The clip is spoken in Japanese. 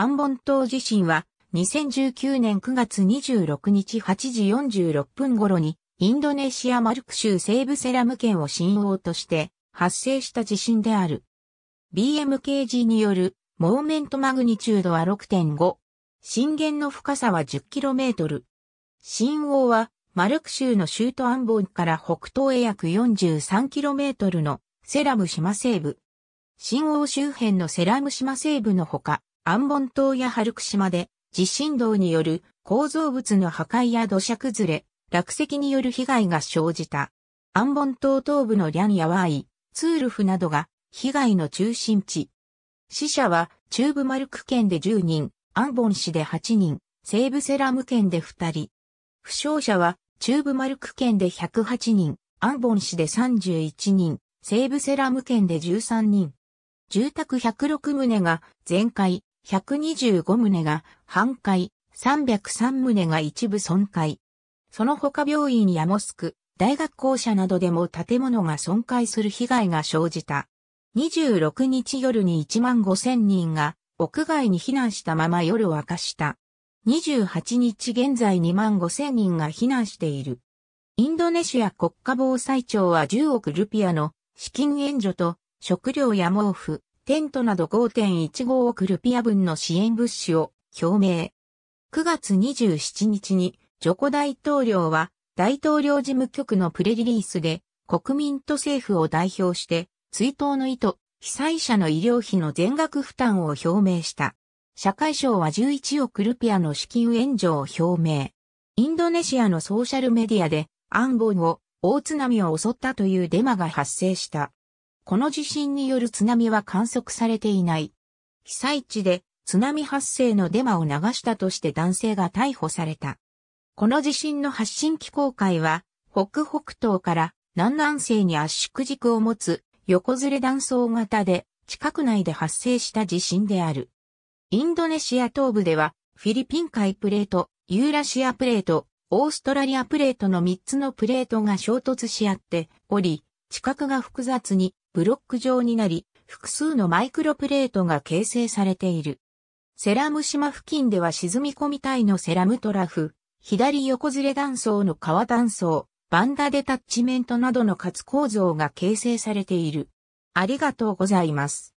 アンボン島地震は2019年9月26日8時46分頃にインドネシアマルク州西部セラム県を震央として発生した地震である。BMKG によるモーメントマグニチュードは6.5。震源の深さは 10km。震央はマルク州の州都アンボンから北東へ約 43km のセラム島西部。新王周辺のセラム島西部のほか、安本島や春久島で地震動による構造物の破壊や土砂崩れ、落石による被害が生じた。安本島東部のリャンやワーイ、ツールフなどが被害の中心地。死者は中部マルク県で10人、アンボン市で8人、西部セラム県で2人。負傷者は中部マルク県で108人、アンボン市で31人、西部セラム県で13人。住宅106棟が全壊、125棟が半壊、303棟が一部損壊。その他病院やモスク、大学校舎などでも建物が損壊する被害が生じた。26日夜に1万5千人が屋外に避難したまま夜を明かした。28日現在2万5千人が避難している。インドネシア国家防災庁は10億ルピアの資金援助と食料や毛布、テントなど5.15億ルピア分の支援物資を表明。9月27日にジョコ大統領は大統領事務局のプレリリースで国民と政府を代表して追悼の意図、被災者の医療費の全額負担を表明した。社会省は11億ルピアの資金援助を表明。インドネシアのソーシャルメディアで、暗号を大津波を襲ったというデマが発生した。この地震による津波は観測されていない。被災地で津波発生のデマを流したとして男性が逮捕された。この地震の発信機構会は、北北東から南南西に圧縮軸を持つ横ずれ断層型で、近く内で発生した地震である。インドネシア東部では、フィリピン海プレート、ユーラシアプレート、オーストラリアプレートの3つのプレートが衝突し合っており、地殻が複雑にブロック状になり、複数のマイクロプレートが形成されている。セラム島付近では沈み込み体のセラムトラフ、左横ずれ断層の川断層、バンダデタッチメントなどの活構造が形成されている。ありがとうございます。